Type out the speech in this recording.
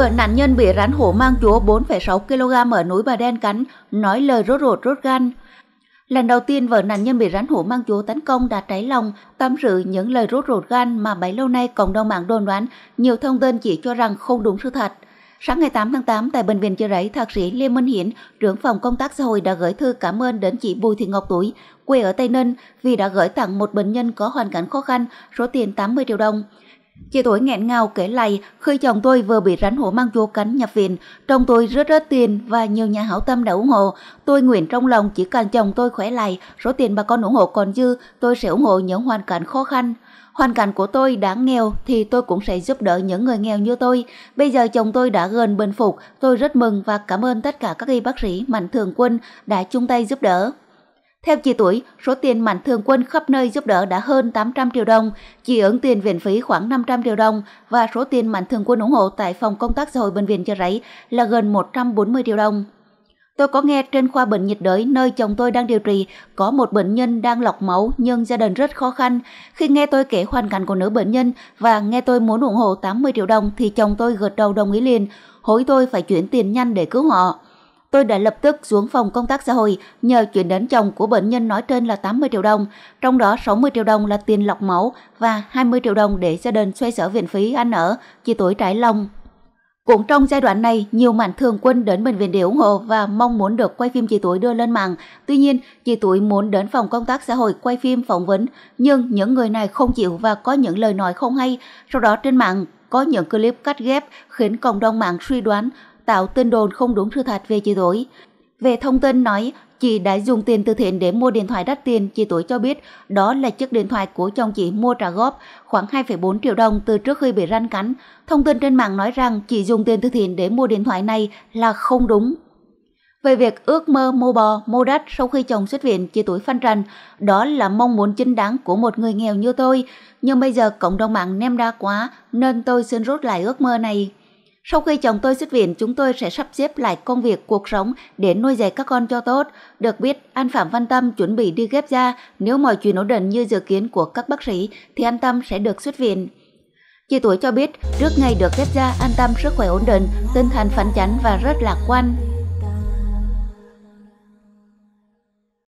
Vợ nạn nhân bị rắn hổ mang chúa 4,6 kg ở núi Bà Đen cắn, nói lời rốt rột rốt gan. Lần đầu tiên vợ nạn nhân bị rắn hổ mang chúa tấn công đã trái lòng, tâm sự những lời rốt rột gan mà bấy lâu nay cộng đồng mạng đồn đoán, nhiều thông tin chỉ cho rằng không đúng sự thật. Sáng ngày 8 tháng 8 tại bệnh viện Chợ Rẫy, thạc sĩ Lê Minh Hiển, trưởng phòng công tác xã hội đã gửi thư cảm ơn đến chị Bùi Thị Ngọc Tuổi quê ở Tây Ninh, vì đã gửi tặng một bệnh nhân có hoàn cảnh khó khăn số tiền 80 triệu đồng. Chị tuổi nghẹn ngào kể lại khi chồng tôi vừa bị rắn hổ mang vô cắn nhập viện, chồng tôi rất rất tiền và nhiều nhà hảo tâm đã ủng hộ. Tôi nguyện trong lòng chỉ cần chồng tôi khỏe lại, số tiền bà con ủng hộ còn dư, tôi sẽ ủng hộ những hoàn cảnh khó khăn. Hoàn cảnh của tôi đã nghèo thì tôi cũng sẽ giúp đỡ những người nghèo như tôi. Bây giờ chồng tôi đã gần bình phục, tôi rất mừng và cảm ơn tất cả các y bác sĩ mạnh thường quân đã chung tay giúp đỡ. Theo chị tuổi, số tiền Mạnh Thường Quân khắp nơi giúp đỡ đã hơn 800 triệu đồng, chị ứng tiền viện phí khoảng 500 triệu đồng và số tiền Mạnh Thường Quân ủng hộ tại phòng công tác xã hội bệnh viện chợ rẫy là gần 140 triệu đồng. Tôi có nghe trên khoa bệnh nhiệt đới nơi chồng tôi đang điều trị có một bệnh nhân đang lọc máu nhưng gia đình rất khó khăn. Khi nghe tôi kể hoàn cảnh của nữ bệnh nhân và nghe tôi muốn ủng hộ 80 triệu đồng thì chồng tôi gật đầu đồng ý liền, hối tôi phải chuyển tiền nhanh để cứu họ tôi đã lập tức xuống phòng công tác xã hội nhờ chuyển đến chồng của bệnh nhân nói trên là 80 triệu đồng, trong đó 60 triệu đồng là tiền lọc máu và 20 triệu đồng để gia đình xoay sở viện phí ăn ở, chia tuổi trái lòng. Cũng trong giai đoạn này, nhiều mạnh thường quân đến bệnh viện để ủng hộ và mong muốn được quay phim chị Tuổi đưa lên mạng. Tuy nhiên, chị Tuổi muốn đến phòng công tác xã hội quay phim phỏng vấn, nhưng những người này không chịu và có những lời nói không hay. Sau đó trên mạng có những clip cắt ghép khiến cộng đồng mạng suy đoán tạo tin đồn không đúng sự thật về chị tuổi Về thông tin nói chị đã dùng tiền từ thiện để mua điện thoại đắt tiền, chị tuổi cho biết đó là chiếc điện thoại của chồng chị mua trả góp khoảng 2,4 triệu đồng từ trước khi bị ranh cắn. Thông tin trên mạng nói rằng chị dùng tiền từ thiện để mua điện thoại này là không đúng. Về việc ước mơ mô bò, mô đất sau khi chồng xuất viện chị tuổi phân trần, đó là mong muốn chính đáng của một người nghèo như tôi. Nhưng bây giờ cộng đồng mạng nem đa quá nên tôi xin rút lại ước mơ này. Sau khi chồng tôi xuất viện, chúng tôi sẽ sắp xếp lại công việc, cuộc sống để nuôi dạy các con cho tốt. Được biết, anh Phạm Văn Tâm chuẩn bị đi ghép da. Nếu mọi chuyện ổn định như dự kiến của các bác sĩ, thì anh Tâm sẽ được xuất viện. Chị tuổi cho biết, trước ngày được ghép da, anh Tâm sức khỏe ổn định, tinh thần phấn chấn và rất lạc quan.